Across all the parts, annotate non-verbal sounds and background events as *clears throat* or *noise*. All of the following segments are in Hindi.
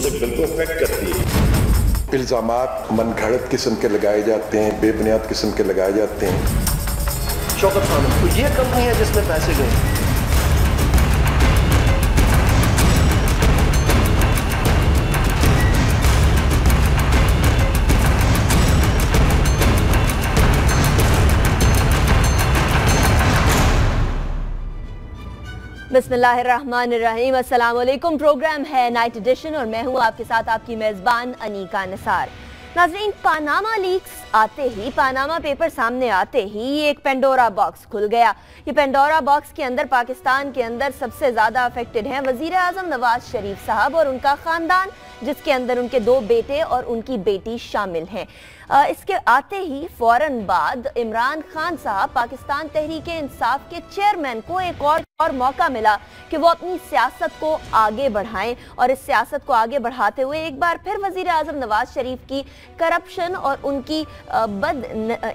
मुझे बिल्कुल अफेक्ट करती है इल्ज़ाम मनगढ़ किस्म के लगाए जाते हैं बेबुनियाद किस्म के लगाए जाते हैं शौकत खानम तो ये कंपनी है जिसमें पैसे गए बिस्मिल्लाहिर्रहमानिर्रहीम प्रोग्राम है नाइट एडिशन और मैं हूँ आपके साथ आपकी मेज़बान अनीका निसार नाजरीन पानामा लीक्स आते ही पानामा पेपर सामने आते ही एक पेंडोरा बॉक्स खुल गया ये पेंडोरा बॉक्स के अंदर पाकिस्तान के अंदर सबसे ज़्यादा अफेक्टेड हैं वजीर अजम नवाज शरीफ साहब और उनका ख़ानदान जिसके अंदर उनके दो बेटे और उनकी बेटी शामिल हैं इसके आते ही फ़ौर बाद इमरान खान साहब पाकिस्तान तहरीक इंसाफ के चेयरमैन को एक और और मौका मिला कि वो अपनी सियासत को आगे बढ़ाएं और इस सियासत को आगे बढ़ाते हुए एक बार फिर वजीर आजम नवाज शरीफ की करप्शन और उनकी बद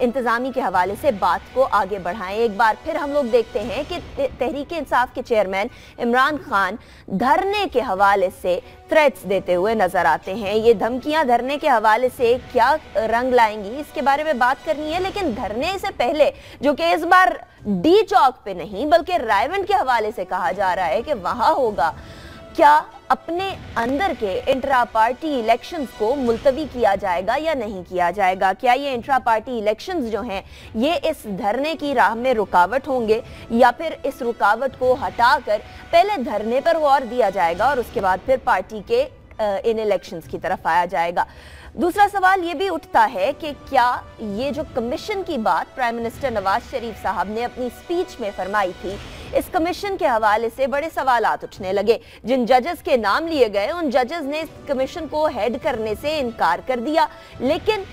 इंतज़ामी के हवाले से बात को आगे बढ़ाएं एक बार फिर हम लोग देखते हैं कि तहरीक इंसाफ के चेयरमैन इमरान खान धरने के हवाले से थ्रेट्स देते हुए नजर आते हैं ये धमकियां धरने के हवाले से क्या रंग लाएंगी इसके बारे में बात करनी है लेकिन धरने से पहले जो कि इस बार डी चौक पे नहीं बल्कि रायवंड के हवाले से कहा जा रहा है कि वहां होगा क्या अपने अंदर के इंट्रा पार्टी इलेक्शंस को मुलतवी किया जाएगा या नहीं किया जाएगा क्या ये इंट्रा पार्टी इलेक्शंस जो हैं ये इस धरने की राह में रुकावट होंगे या फिर इस रुकावट को हटाकर पहले धरने पर गौर दिया जाएगा और उसके बाद फिर पार्टी के इन इलेक्शंस की तरफ आया जाएगा दूसरा सवाल ये भी उठता है कि क्या ये जो कमीशन की बात प्राइम मिनिस्टर नवाज शरीफ साहब ने अपनी स्पीच में फरमाई थी इस कमीशन के हवाले से बड़े सवाल उठने लगे जिन जजेस के नाम लिए गए उन जजेस ने इस कमीशन को हेड करने से इनकार कर दिया लेकिन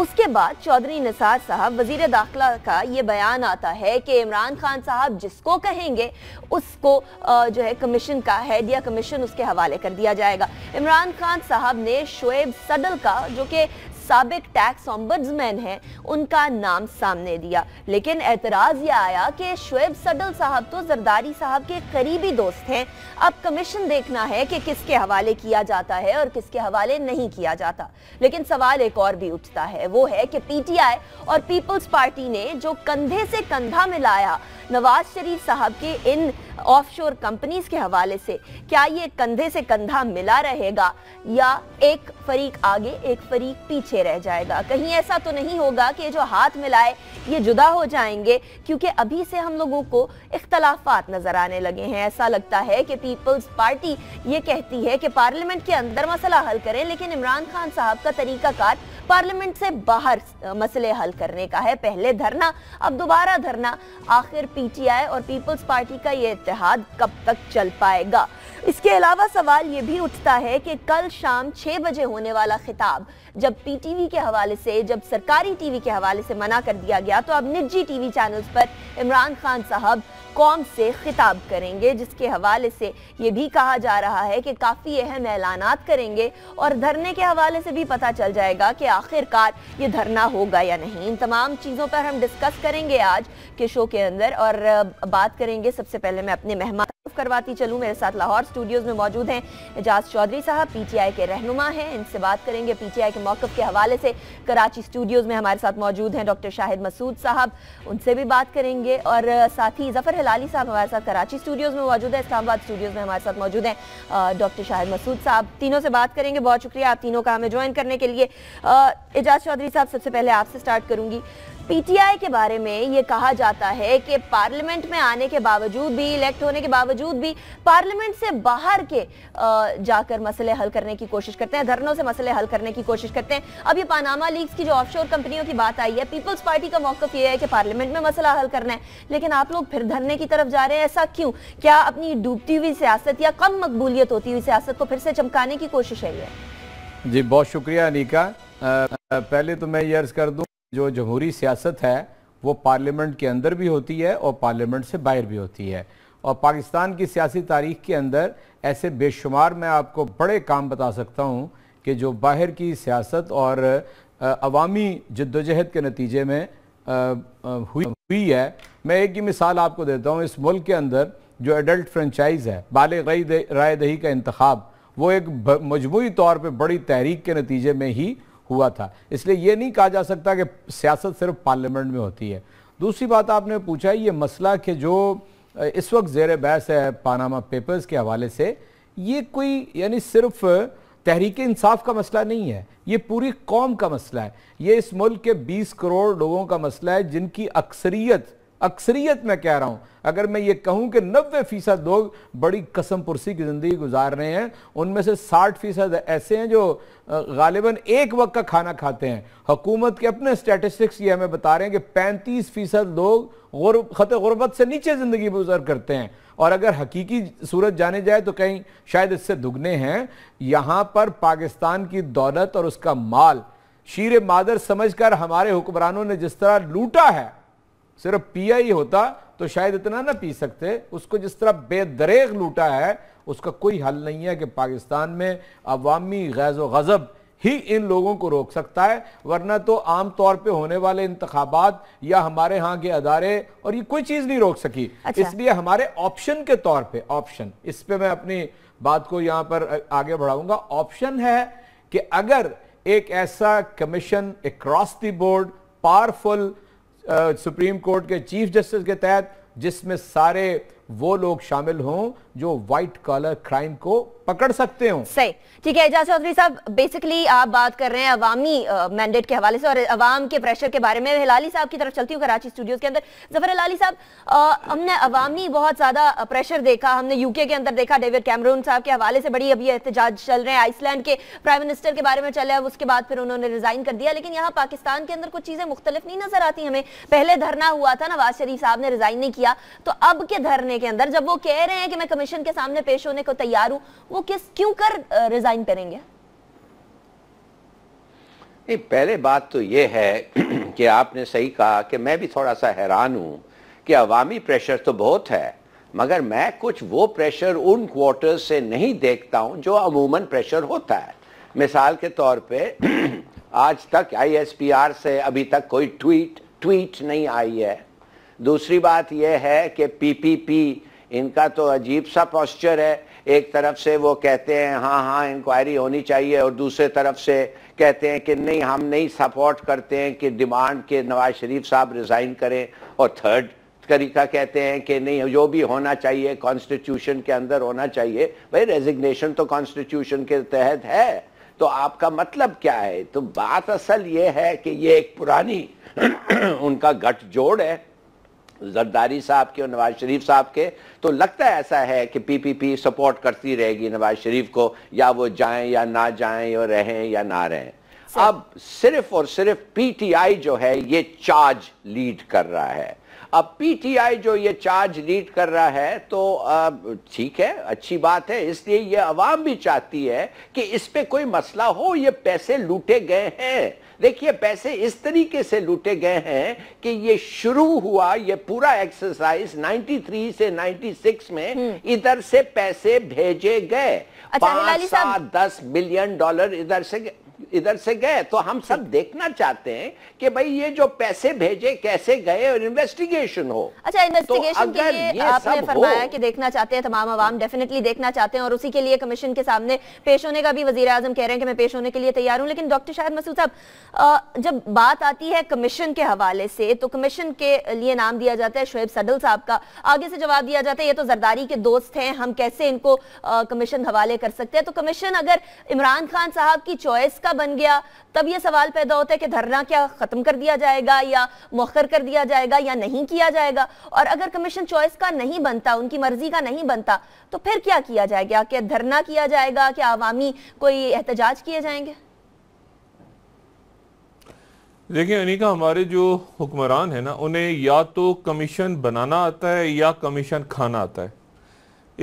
उसके बाद चौधरी निसार साहब वजीर दाखिला का ये बयान आता है कि इमरान खान साहब जिसको कहेंगे उसको जो है कमीशन का हेड या कमीशन उसके हवाले कर दिया जाएगा इमरान खान साहब ने शुएब सदल का जो कि सबक टैक्स ऑम्बड्समैन हैं उनका नाम सामने दिया लेकिन एतराज़ ये आया कि शुएब सडल साहब तो जरदारी साहब के करीबी दोस्त हैं अब कमीशन देखना है कि किसके हवाले किया जाता है और किसके हवाले नहीं किया जाता लेकिन सवाल एक और भी उठता है वो है कि पीटीआई और पीपल्स पार्टी ने जो कंधे से कंधा मिलाया नवाज शरीफ साहब के इन ऑफशोर कंपनीज के हवाले से क्या ये कंधे से कंधा मिला रहेगा या एक फरीक आगे एक फरीक पीछे रह जाएगा कहीं ऐसा तो नहीं होगा कि जो हाथ मिलाए ये जुदा हो जाएंगे क्योंकि अभी से हम लोगों को इख्तलाफात नजर आने लगे हैं ऐसा लगता है कि पीपल्स पार्टी ये कहती है कि पार्लियामेंट के अंदर मसला हल करें लेकिन इमरान खान साहब का तरीकाकार पार्लियामेंट से बाहर मसले हल करने का है पहले धरना अब दोबारा धरना आखिर पीटीआई और पीपल्स पार्टी का ये इतिहाद कब तक चल पाएगा इसके अलावा सवाल ये भी उठता है कि कल शाम छह बजे होने वाला खिताब जब पीटीवी के हवाले से जब सरकारी टीवी के हवाले से मना कर दिया गया तो अब निजी टीवी चैनल्स पर इमरान खान साहब कौम से खिताब करेंगे जिसके हवाले से ये भी कहा जा रहा है कि काफ़ी अहम ऐलान करेंगे और धरने के हवाले से भी पता चल जाएगा कि आखिरकार ये धरना होगा या नहीं इन तमाम चीज़ों पर हम डिस्कस करेंगे आज के शो के अंदर और बात करेंगे सबसे पहले मैं अपने मेहमान करवाती चलूँ मेरे साथ लाहौर स्टूडियोज में मौजूद हैं एजाज चौधरी साहब पीटीआई के रहनुमा हैं इनसे बात करेंगे पीटीआई के मौकफ के हवाले से कराची स्टूडियोज में हमारे साथ मौजूद हैं डॉक्टर शाहिद मसूद साहब उनसे भी बात करेंगे और साथ ही जफर हलाली साहब हमारे साथ कराची स्टूडियोज में मौजूद है इस्लामाबाद स्टूडियोज में हमारे साथ मौजूद हैं डॉक्टर शाहिद मसूद साहब तीनों से बात करेंगे बहुत शुक्रिया आप तीनों का हमें ज्वाइन करने के लिए एजाज चौधरी साहब सबसे पहले आपसे स्टार्ट करूंगी पीटीआई के बारे में ये कहा जाता है कि पार्लियामेंट में आने के बावजूद भी इलेक्ट होने के बावजूद भी पार्लियामेंट से बाहर के जाकर मसले हल करने की कोशिश करते हैं धरनों से मसले हल करने की कोशिश करते हैं अब ये पानामा लीग्स की जो ऑफशोर कंपनियों की बात आई है पीपल्स पार्टी का मौकफ ये है कि पार्लियामेंट में मसला हल करना है लेकिन आप लोग फिर धरने की तरफ जा रहे हैं ऐसा क्यों क्या अपनी डूबती हुई सियासत या कम मकबूलियत होती हुई सियासत को फिर से चमकाने की कोशिश है ये जी बहुत शुक्रिया अनिका पहले तो मैं ये अर्ज कर दूँ जो जमहूरी सियासत है वो पार्लियामेंट के अंदर भी होती है और पार्लियामेंट से बाहर भी होती है और पाकिस्तान की सियासी तारीख के अंदर ऐसे बेशुमार मैं आपको बड़े काम बता सकता हूँ कि जो बाहर की सियासत और अवामी जद्दोजहद के नतीजे में हुई हुई है मैं एक ही मिसाल आपको देता हूँ इस मुल्क के अंदर जो एडल्ट फ्रेंचाइज है बाल गई राय दही का इंतखब वो एक मजमू तौर पर बड़ी तहरीक के नतीजे में ही हुआ था इसलिए ये नहीं कहा जा सकता कि सियासत सिर्फ पार्लियामेंट में होती है दूसरी बात आपने पूछा ये मसला कि जो इस वक्त जेर बहस है पानामा पेपर्स के हवाले से ये कोई यानी सिर्फ तहरीक इंसाफ का मसला नहीं है ये पूरी कौम का मसला है ये इस मुल्क के 20 करोड़ लोगों का मसला है जिनकी अक्सरियत अक्सरियत मैं कह रहा हूं अगर मैं ये कहूं कि नब्बे फीसद लोग बड़ी कसम पुरसी की ज़िंदगी गुजार रहे हैं उनमें से साठ फीसद ऐसे हैं जो गालिबा एक वक्त का खाना खाते हैं हकूमत के अपने स्टैटिस्टिक्स ये हमें बता रहे हैं कि पैंतीस फीसद लोग ख़त गुरबत से नीचे ज़िंदगी गुजर करते हैं और अगर हकीकी सूरत जाने जाए तो कहीं शायद इससे दुगने हैं यहाँ पर पाकिस्तान की दौलत और उसका माल शीर मादर समझ कर हमारे हुक्मरानों ने जिस तरह लूटा है सिर्फ पिया ही होता तो शायद इतना ना पी सकते उसको जिस तरह बेदरेग लूटा है उसका कोई हल नहीं है कि पाकिस्तान में अवामी गैज़ गज़ब ही इन लोगों को रोक सकता है वरना तो आम तौर पे होने वाले इंतबात या हमारे यहाँ के अदारे और ये कोई चीज़ नहीं रोक सकी अच्छा। इसलिए हमारे ऑप्शन के तौर पे ऑप्शन इस पे मैं अपनी बात को यहाँ पर आगे बढ़ाऊंगा ऑप्शन है कि अगर एक ऐसा commission across the board powerful Supreme Court के चीफ जस्टिस के तहत जिसमें सारे वो लोग शामिल हों जो व्हाइट कॉलर क्राइम को पकड़ सकते हो सही ठीक है एजाज चौधरी साहब बेसिकली आप बात कर रहे हैं अवामी मैंडेट के हवाले से और अवाम के प्रेशर के बारे में हिलाली साहब की तरफ चलती हूँ कराची स्टूडियोज के अंदर जफर हिलाली साहब हमने अवामी बहुत ज्यादा प्रेशर देखा हमने यूके के अंदर देखा डेविड कैमरून साहब के हवाले से बड़ी अभी एहतजाज चल रहे हैं आइसलैंड के प्राइम मिनिस्टर के बारे में चले अब उसके बाद फिर उन्होंने रिजाइन कर दिया लेकिन यहाँ पाकिस्तान के अंदर कुछ चीजें मुख्तलिफ नहीं नजर आती हमें पहले धरना हुआ था नवाज शरीफ साहब ने रिजाइन नहीं किया तो अब के धरने के अंदर जब वो कह रहे हैं कि मैं कमीशन के सामने पेश होने को तैयार हूं वो किस क्यों कर रिजाइन करेंगे नहीं पहले बात तो ये है *clears throat* कि आपने सही कहा कि मैं भी थोड़ा सा हैरान हूं कि अवामी प्रेशर तो बहुत है मगर मैं कुछ वो प्रेशर उन क्वार्टर से नहीं देखता हूं जो अमूमन प्रेशर होता है मिसाल के तौर पे *clears throat* आज तक आईएसपीआर से अभी तक कोई ट्वीट ट्वीट नहीं आई है दूसरी बात यह है कि पीपीपी इनका तो अजीब सा पॉस्चर है एक तरफ से वो कहते हैं हाँ हाँ इंक्वायरी होनी चाहिए और दूसरे तरफ से कहते हैं कि नहीं हम नहीं सपोर्ट करते हैं कि डिमांड के नवाज शरीफ साहब रिज़ाइन करें और थर्ड तरीका कहते हैं कि नहीं जो भी होना चाहिए कॉन्स्टिट्यूशन के अंदर होना चाहिए भाई रेजिग्नेशन तो कॉन्स्टिट्यूशन के तहत है तो आपका मतलब क्या है तो बात असल ये है कि ये एक पुरानी *clears throat* उनका गठजोड़ है जरदारी साहब के और नवाज शरीफ साहब के तो लगता है ऐसा है कि पीपीपी सपोर्ट करती रहेगी नवाज शरीफ को या वो जाएं या ना जाएं और रहें या ना रहें अब सिर्फ और सिर्फ पीटीआई जो है ये चार्ज लीड कर रहा है अब पीटीआई जो ये चार्ज लीड कर रहा है तो ठीक है अच्छी बात है इसलिए ये आवाम भी चाहती है कि इस पर कोई मसला हो ये पैसे लूटे गए हैं देखिए पैसे इस तरीके से लूटे गए हैं कि ये शुरू हुआ ये पूरा एक्सरसाइज 93 से 96 में हम्म। इधर से पैसे भेजे गए अच्छा, पांच सात दस बिलियन डॉलर इधर से इधर से गए तो हम सब देखना चाहते हैं कि भाई ये जो पैसे भेजे कैसे गए और इन्वेस्टिगेशन हो अच्छा इन्वेस्टिगेशन तो के लिए आपने फरमाया कि देखना चाहते हैं तमाम आवाम डेफिनेटली देखना चाहते हैं और उसी के लिए कमीशन के सामने पेश होने का भी वजीर आजम कह रहे हैं कि मैं पेश होने के लिए तैयार हूँ लेकिन डॉक्टर शाहिद मसूद साहब जब बात आती है कमीशन के हवाले से तो कमीशन के लिए नाम दिया जाता है शुएब सदल साहब का आगे से जवाब दिया जाता है ये तो जरदारी के दोस्त हैं हम कैसे इनको कमीशन हवाले कर सकते हैं तो कमीशन अगर इमरान खान साहब की चॉइस का का बन गया तब यह सवाल पैदा होता है कि धरना क्या ख़त्म कर दिया जाएगा या मौखर कर दिया जाएगा या नहीं किया जाएगा और अगर कमीशन चॉइस का नहीं बनता उनकी मर्जी का नहीं बनता तो फिर क्या किया जाएगा क्या धरना किया जाएगा क्या आवामी कोई एहतजाज किए जाएंगे देखिए अनिका हमारे जो हुक्मरान है ना उन्हें या तो कमीशन बनाना आता है या कमीशन खाना आता है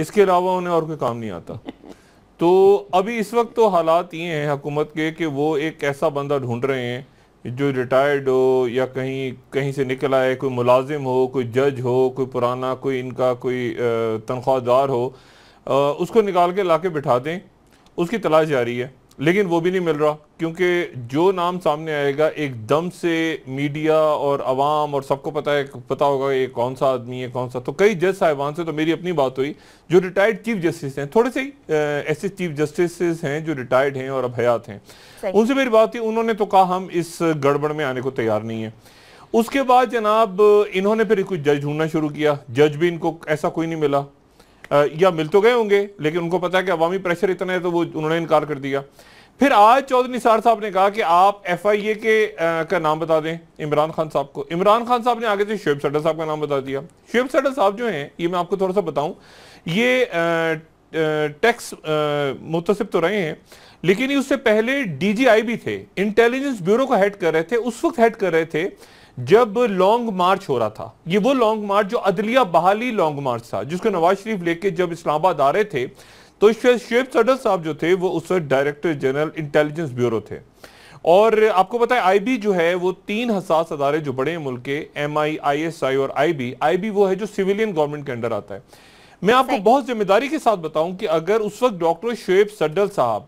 इसके अलावा उन्हें और कोई काम नहीं आता *laughs* तो अभी इस वक्त तो हालात ये हैं हुकूमत के कि वो एक ऐसा बंदा ढूंढ रहे हैं जो रिटायर्ड हो या कहीं कहीं से निकल आए कोई मुलाजिम हो कोई जज हो कोई पुराना कोई इनका कोई तनख्वाहदार हो उसको निकाल के ला के बिठा दें उसकी तलाश जारी है लेकिन वो भी नहीं मिल रहा क्योंकि जो नाम सामने आएगा एकदम से मीडिया और आवाम और सबको पता है पता होगा ये कौन सा आदमी है कौन सा तो कई जज साहिबान से तो मेरी अपनी बात हुई जो रिटायर्ड चीफ जस्टिस हैं थोड़े से ही ऐसे चीफ जस्टिस हैं जो रिटायर्ड हैं और अब हयात हैं उनसे मेरी बात हुई उन्होंने तो कहा हम इस गड़बड़ में आने को तैयार नहीं है उसके बाद जनाब इन्होंने फिर कुछ जज ढूंढना शुरू किया जज भी इनको ऐसा कोई नहीं मिला या मिल तो गए होंगे लेकिन उनको पता है कि अवामी प्रेशर इतना है तो वो उन्होंने इनकार कर दिया फिर आज चौधरी निसार साहब ने कहा कि आप एफ आई ए के आ, का नाम बता दें इमरान खान साहब को इमरान खान साहब ने आगे से शुएब सड्डा साहब का नाम बता दिया शुएब सड्डा साहब जो हैं ये मैं आपको थोड़ा सा बताऊं ये टैक्स मुतसिब तो रहे हैं लेकिन उससे पहले डीजीआई भी थे इंटेलिजेंस ब्यूरो को हेड कर रहे थे उस वक्त हेड कर रहे थे जब लॉन्ग मार्च हो रहा था ये वो लॉन्ग मार्च जो अदलिया बहाली लॉन्ग मार्च था जिसको नवाज शरीफ लेके जब इस्लामाबाद आ रहे थे तो शेख सडर साहब जो थे वो उस वक्त डायरेक्टर जनरल इंटेलिजेंस ब्यूरो थे और आपको पता है आईबी जो है वो तीन हसास अदारे जो बड़े मुल्क के M I I S I और आई बी आई बी वो है जो सिविलियन गवर्नमेंट के अंडर आता है मैं आपको बहुत जिम्मेदारी के साथ बताऊं कि अगर उस वक्त डॉक्टर शुएब सड्डल साहब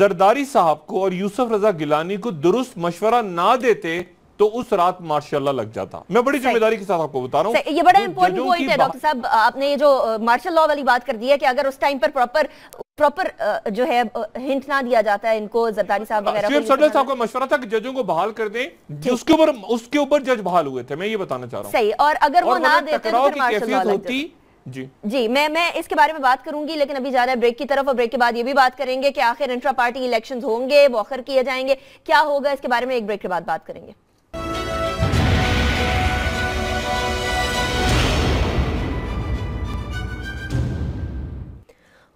जरदारी साहब को और यूसुफ रजा गिलानी को दुरुस्त मशवरा ना देते तो उस रात मार्शाला लग जाता मैं बड़ी जिम्मेदारी के साथ आपको बता रहा हूँ ये बड़ा इंपॉर्टेंट पॉइंट है डॉक्टर साहब आपने ये जो मार्शल लॉ वाली बात कर दी है कि अगर उस टाइम पर प्रॉपर प्रॉपर जो है हिंट ना दिया जाता है इनको जरदारी साहब वगैरह सिर्फ साहब का मशवरा था कि जजों को बहाल कर दें उसके ऊपर उसके ऊपर जज बहाल हुए थे मैं ये बताना चाह रहा हूँ सही और अगर वो ना देते तो फिर मार्शल लॉ होती जी जी मैं मैं इसके बारे में बात करूंगी लेकिन अभी जा रहा है ब्रेक की तरफ और ब्रेक के बाद ये भी बात करेंगे कि आखिर इंट्रा पार्टी इलेक्शंस होंगे वॉकर किए जाएंगे क्या होगा इसके बारे में एक ब्रेक के बाद बात करेंगे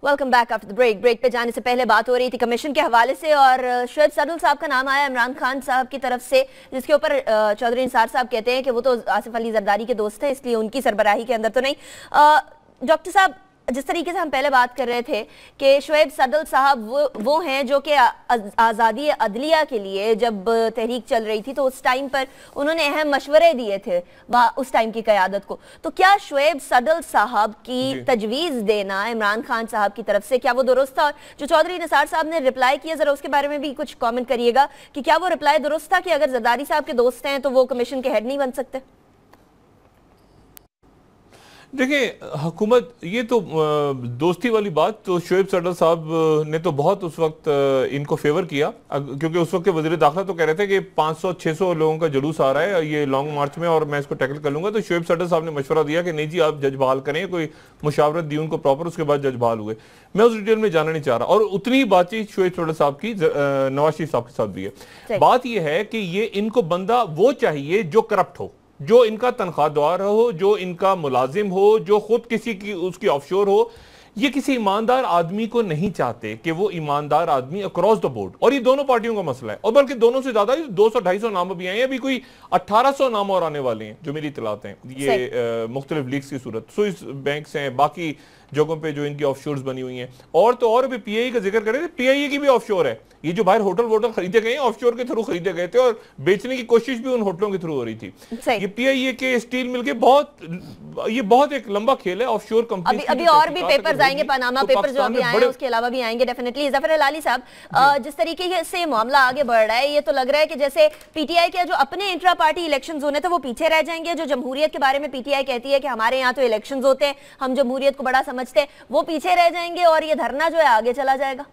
welcome back after the break break पे जाने से पहले बात हो रही थी कमीशन के हवाले से और शुएब सदुल साहब का नाम आया इमरान खान साहब की तरफ से जिसके ऊपर चौधरी इंसार साहब कहते हैं कि वो तो आसिफ अली जरदारी के दोस्त हैं इसलिए उनकी सरबराही के अंदर तो नहीं डॉक्टर साहब जिस तरीके से हम पहले बात कर रहे थे कि शुएब सदल साहब वो वो हैं जो कि आज़ादी अदलिया के लिए जब तहरीक चल रही थी तो उस टाइम पर उन्होंने अहम मशवरे दिए थे उस टाइम की क्यादत को तो क्या शुएब सदल साहब की तजवीज़ देना इमरान खान साहब की तरफ से क्या वो दुरुस्त था जो चौधरी निसार साहब ने रिप्लाई किया ज़रा उसके बारे में भी कुछ कॉमेंट करिएगा कि क्या वो रिप्लाई दुरुस्त था कि अगर जदारी साहब के दोस्त हैं तो वो कमीशन के हेड नहीं बन सकते देखिए हुकूमत ये तो दोस्ती वाली बात तो शोएब सरडर साहब ने तो बहुत उस वक्त इनको फेवर किया क्योंकि उस वक्त के वजीर दाखिला तो कह रहे थे कि 500-600 लोगों का जुलूस आ रहा है ये लॉन्ग मार्च में और मैं इसको टैकल कर लूंगा तो शोएब सरडर साहब ने मशवरा दिया कि नहीं जी आप जज बहाल करें कोई मुशावरत दी उनको प्रॉपर उसके बाद जज बहाल हुए मैं उस डिटेल में जाना नहीं चाह रहा और उतनी ही बातचीत शोएब सरडर साहब की नवाज शरीफ साहब के साथ भी है बात यह है कि ये इनको बंदा वो चाहिए जो करप्ट हो जो इनका तनख्वाहदार हो जो इनका मुलाजिम हो जो खुद किसी की उसकी ऑफशोर हो ये किसी ईमानदार आदमी को नहीं चाहते कि वो ईमानदार आदमी अक्रॉस द बोर्ड और ये दोनों पार्टियों का मसला है और बल्कि दोनों से ज्यादा दो सौ ढाई सौ नाम भी आए हैं अभी कोई अट्ठारह सौ नाम और आने वाले हैं जो मेरी इतलाते हैं ये मुख्तलिफ लीग की सूरत स्विस बैंक हैं बाकी जगहों पे जो इनकी ऑफशोर्स बनी हुई हैं और तो और भी पीआई e का जिक्र करें पीआई e की भी ऑफ है ये जो बाहर होटल वोटल खरीदे गए ऑफशोर के थ्रू खरीदे गए थे और बेचने की कोशिश भी उन होटलों के थ्रू हो रही थी ये पीआईए e के स्टील मिल के बहुत ये बहुत एक लंबा खेल है ऑफ कंपनी अभी और भी पेपर आएंगे पनामा पेपर तो जो अभी आए उसके अलावा भी आएंगे डेफिनेटली जफर अली साहब जिस तरीके से मामला आगे बढ़ रहा है ये तो लग रहा है कि जैसे पीटीआई के जो अपने इंट्रा पार्टी इलेक्शन होने थे तो वो पीछे रह जाएंगे जो जमहूरियत के बारे में पीटीआई कहती है कि हमारे यहाँ तो इलेक्शन होते हैं हम जमहूरियत को बड़ा समझते वो पीछे रह जाएंगे और ये धरना जो है आगे चला जाएगा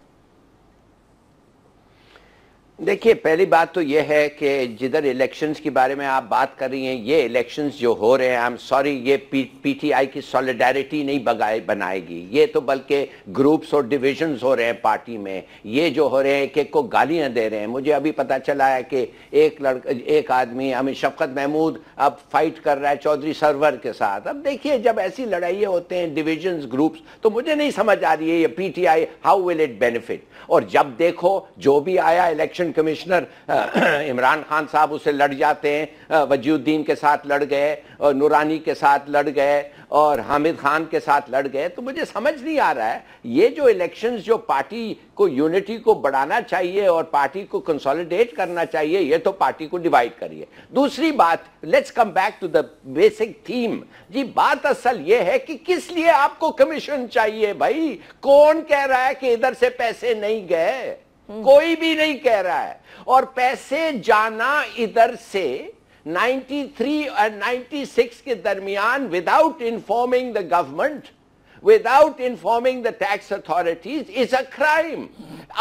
देखिए पहली बात तो यह है कि जिधर इलेक्शंस के बारे में आप बात कर रही हैं ये इलेक्शंस जो हो रहे हैं आई एम सॉरी ये पीटीआई की सॉलिडारिटी नहीं बगाए बनाएगी ये तो बल्कि ग्रुप्स और डिविजन्स हो रहे हैं पार्टी में ये जो हो रहे हैं एक एक को गालियां दे रहे हैं मुझे अभी पता चला है कि एक लड़का एक आदमी अमित शफकत महमूद अब फाइट कर रहा है चौधरी सरवर के साथ अब देखिए जब ऐसी लड़ाइयाँ होते हैं डिविजन्स ग्रुप्स तो मुझे नहीं समझ आ रही है ये P how will it benefit और जब देखो जो भी आया election election commissioner Imran Khan साहब उससे लड़ जाते हैं uh, वजीउद्दीन के साथ लड़ गए और नूरानी के साथ लड़ गए और हामिद खान के साथ लड़ गए तो मुझे समझ नहीं आ रहा है ये जो इलेक्शंस जो पार्टी को यूनिटी को बढ़ाना चाहिए और पार्टी को कंसोलिडेट करना चाहिए ये तो पार्टी को डिवाइड करिए दूसरी बात let's come back to the basic theme जी बात असल ये है कि किस लिए आपको कमीशन चाहिए भाई कौन कह रहा है कि इधर से पैसे नहीं गए कोई भी नहीं कह रहा है और पैसे जाना इधर से 93 और 96 के दरमियान without informing the government without informing the tax authorities is a crime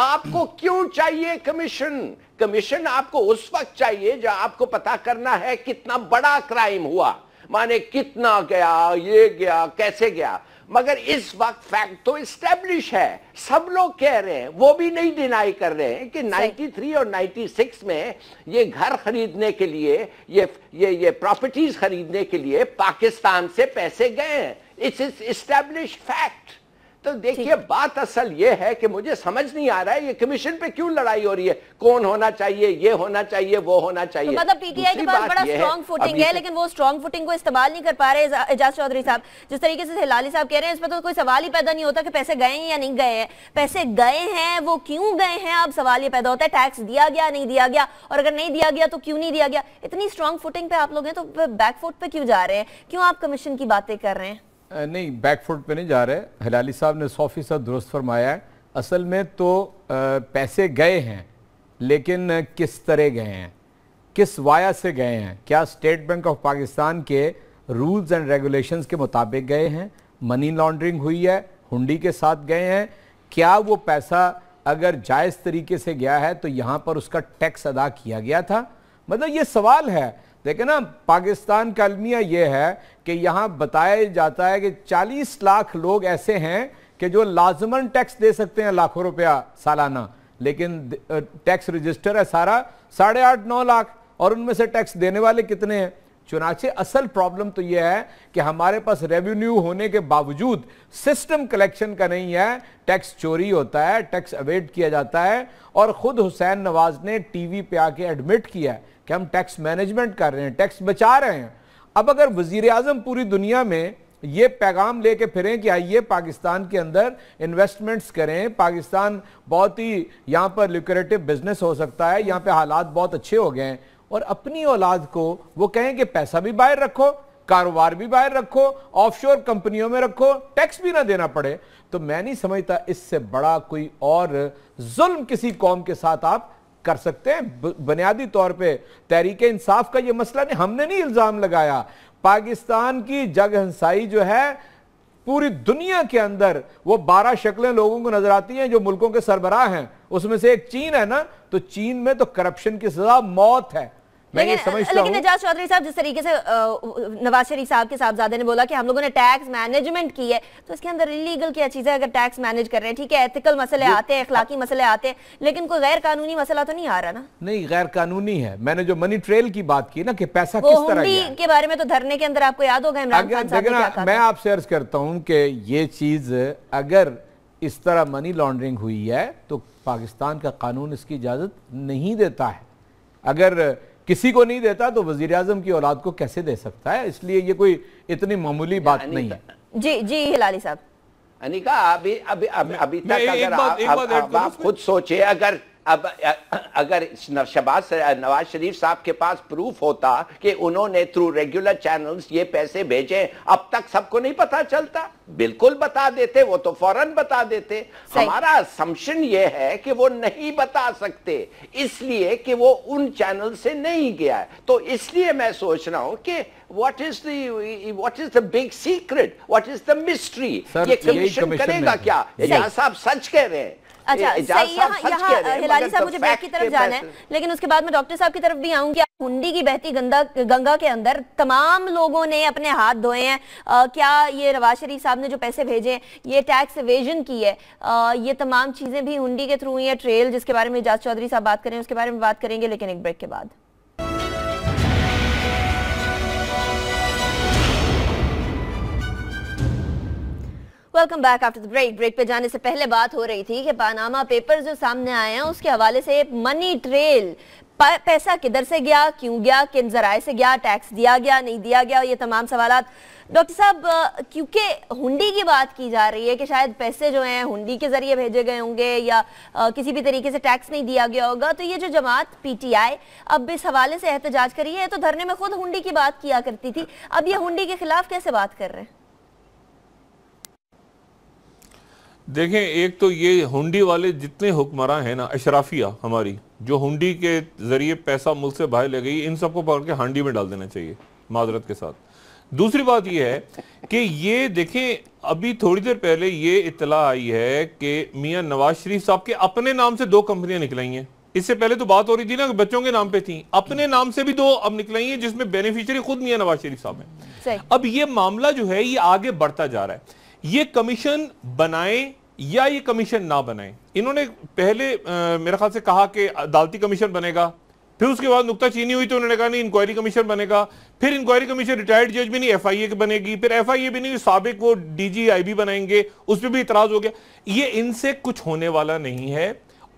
आपको क्यों चाहिए कमीशन कमीशन आपको उस वक्त चाहिए जब आपको पता करना है कितना बड़ा क्राइम हुआ माने कितना गया ये गया कैसे गया मगर इस वक्त फैक्ट तो इस्टेब्लिश है सब लोग कह रहे हैं वो भी नहीं डिनाई कर रहे हैं कि 93 और 96 में ये घर खरीदने के लिए ये ये ये प्रॉपर्टीज खरीदने के लिए पाकिस्तान से पैसे गए हैं इट्स इज इस्टेब्लिश फैक्ट तो देखिए बात असल ये है कि मुझे समझ नहीं आ रहा है ये कमीशन पे क्यों लड़ाई हो रही है कौन होना चाहिए ये होना चाहिए वो होना तो चाहिए तो मतलब पीटीआई के पास बड़ा स्ट्रॉन्ग फुटिंग है लेकिन वो स्ट्रॉन्ग फुटिंग को इस्तेमाल नहीं कर पा रहे एजाज चौधरी साहब जिस तरीके से हिलाली साहब कह रहे हैं इसमें तो कोई सवाल ही पैदा नहीं होता कि पैसे गए या नहीं गए हैं पैसे गए हैं वो क्यों गए हैं अब सवाल ये पैदा होता है टैक्स दिया गया नहीं दिया गया और अगर नहीं दिया गया तो क्यों नहीं दिया गया इतनी स्ट्रॉन्ग फुटिंग पे आप लोग हैं तो बैकफुट पे क्यों जा रहे हैं क्यों आप कमीशन की बातें कर रहे हैं नहीं बैकफुट पे नहीं जा रहे हलाली साहब ने सौ फीसद दुरुस्त फरमाया है असल में तो पैसे गए हैं लेकिन किस तरह गए हैं किस वाया से गए हैं क्या स्टेट बैंक ऑफ पाकिस्तान के रूल्स एंड रेगुलेशंस के मुताबिक गए हैं मनी लॉन्ड्रिंग हुई है हुंडी के साथ गए हैं क्या वो पैसा अगर जायज़ तरीके से गया है तो यहाँ पर उसका टैक्स अदा किया गया था मतलब ये सवाल है देखे ना पाकिस्तान का अलमिया ये है कि यहाँ बताया जाता है कि 40 लाख लोग ऐसे हैं कि जो लाजमन टैक्स दे सकते हैं लाखों रुपया सालाना लेकिन टैक्स रजिस्टर है सारा साढ़े आठ नौ लाख और उनमें से टैक्स देने वाले कितने हैं चुनाचे असल प्रॉब्लम तो यह है कि हमारे पास रेवेन्यू होने के बावजूद सिस्टम कलेक्शन का नहीं है टैक्स चोरी होता है टैक्स अवेट किया जाता है और खुद हुसैन नवाज ने टीवी पे आके एडमिट किया है कि हम टैक्स मैनेजमेंट कर रहे हैं टैक्स बचा रहे हैं अब अगर वजीर अजम पूरी दुनिया में ये पैगाम लेके फिरें कि आइए पाकिस्तान के अंदर इन्वेस्टमेंट्स करें पाकिस्तान बहुत ही यहाँ पर लिक्रेटिव बिजनेस हो सकता है यहाँ पे हालात बहुत अच्छे हो गए हैं और अपनी औलाद को वो कहें कि पैसा भी बाहर रखो कारोबार भी बाहर रखो ऑफशोर कंपनियों में रखो टैक्स भी ना देना पड़े तो मैं नहीं समझता इससे बड़ा कोई और जुल्म किसी कौम के साथ आप कर सकते हैं बुनियादी तौर पे तहरीक इंसाफ का ये मसला नहीं हमने नहीं इल्ज़ाम लगाया पाकिस्तान की जग हंसाई जो है पूरी दुनिया के अंदर वो बारह शक्लें लोगों को नजर आती हैं जो मुल्कों के सरबराह हैं उसमें से एक चीन है ना तो चीन में तो करप्शन की सजा मौत है मैं ये समझता लेकिन एजाज चौधरी साहब जिस तरीके से नवाज शरीफ साहब के साहबजादे ने बोला कि हम लोगों ने टैक्स मैनेजमेंट की है तो इसके अंदर इलीगल क्या चीज़ है अगर टैक्स मैनेज कर रहे हैं ठीक है एथिकल मसले आते हैं अखलाकी मसले आते हैं लेकिन कोई गैर कानूनी मसला तो नहीं आ रहा ना नहीं गैर कानूनी है मैंने जो मनी ट्रेल की बात की ना कि पैसा किस तरह के बारे में तो धरने के अंदर आपको याद होगा इमरान खान साहब मैं आपसे अर्ज करता हूँ कि ये चीज़ अगर इस तरह मनी लॉन्ड्रिंग हुई है तो पाकिस्तान का कानून इसकी इजाज़त नहीं देता है अगर किसी को नहीं देता तो वजीर आजम की औलाद को कैसे दे सकता है इसलिए ये कोई इतनी मामूली बात नहीं है जी जी हिलाली साहब अनिका अभी अभी अभी तक अगर आप खुद सोचे अगर अब अगर शबाज नवाज शरीफ साहब के पास प्रूफ होता कि उन्होंने थ्रू रेगुलर चैनल्स ये पैसे भेजे अब तक सबको नहीं पता चलता बिल्कुल बता देते वो तो फौरन बता देते हमारा असम्पशन ये है कि वो नहीं बता सकते इसलिए कि वो उन चैनल से नहीं गया है तो इसलिए मैं सोच रहा हूं कि what is what is the big secret what is the mystery ये कमीशन करेगा क्या साहब सच कह रहे हैं अच्छा साहब मुझे लेकिन उसके बाद में डॉक्टर साहब की तरफ भी आऊंगी हुंडी की बहती गंगा गंगा के अंदर तमाम लोगों ने अपने हाथ धोए हैं क्या ये नवाज शरीफ साहब ने जो पैसे भेजे ये टैक्स वेजन की है ये तमाम चीजें भी हुंडी के थ्रू हुई है ट्रेल जिसके बारे में जाज चौधरी साहब बात करें उसके बारे में बात करेंगे लेकिन एक ब्रेक के बाद welcome back after the break break पे जाने से पहले बात हो रही थी कि पानामा पेपर्स जो सामने आए हैं उसके हवाले से मनी ट्रेल पैसा किधर से गया क्यों गया किन जराए से गया टैक्स दिया गया नहीं दिया गया ये तमाम सवाल डॉक्टर साहब क्योंकि हुंडी की बात की जा रही है कि शायद पैसे जो हैं हुंडी के जरिए भेजे गए होंगे या आ, किसी भी तरीके से टैक्स नहीं दिया गया होगा तो ये जो जमात पीटीआई अब इस हवाले से एहतजाज करी है तो धरने में खुद हुंडी की बात किया करती थी अब ये हुंडी के खिलाफ कैसे बात कर रहे हैं देखें एक तो ये हुंडी वाले जितने हुक्मरान हैं ना अशराफिया हमारी जो हुंडी के ज़रिए पैसा मुल्क से बाहर ले गई इन सबको पकड़ के हांडी में डाल देना चाहिए माजरत के साथ दूसरी बात यह है कि ये देखें अभी थोड़ी देर पहले ये इतला आई है कि मियाँ नवाज शरीफ साहब के अपने नाम से दो कंपनियां निकलाई हैं इससे पहले तो बात हो रही थी ना कि बच्चों के नाम पे थी अपने नाम से भी दो अब निकलाई हैं जिसमें बेनिफिशियरी खुद मियाँ नवाज शरीफ साहब हैं अब ये मामला जो है ये आगे बढ़ता जा रहा है ये कमीशन बनाए या ये कमीशन ना बनाए इन्होंने पहले आ, मेरे ख्याल से कहा कि अदालती कमीशन बनेगा फिर उसके बाद नुकता चीनी हुई तो उन्होंने कहा नहीं इंक्वायरी कमीशन बनेगा फिर इंक्वायरी कमीशन रिटायर्ड जज भी नहीं एफ आई ए बनेगी फिर एफ आई ए भी नहीं सबक वो डीजीआईबी बनाएंगे उस पर भी इतराज हो गया ये इनसे कुछ होने वाला नहीं है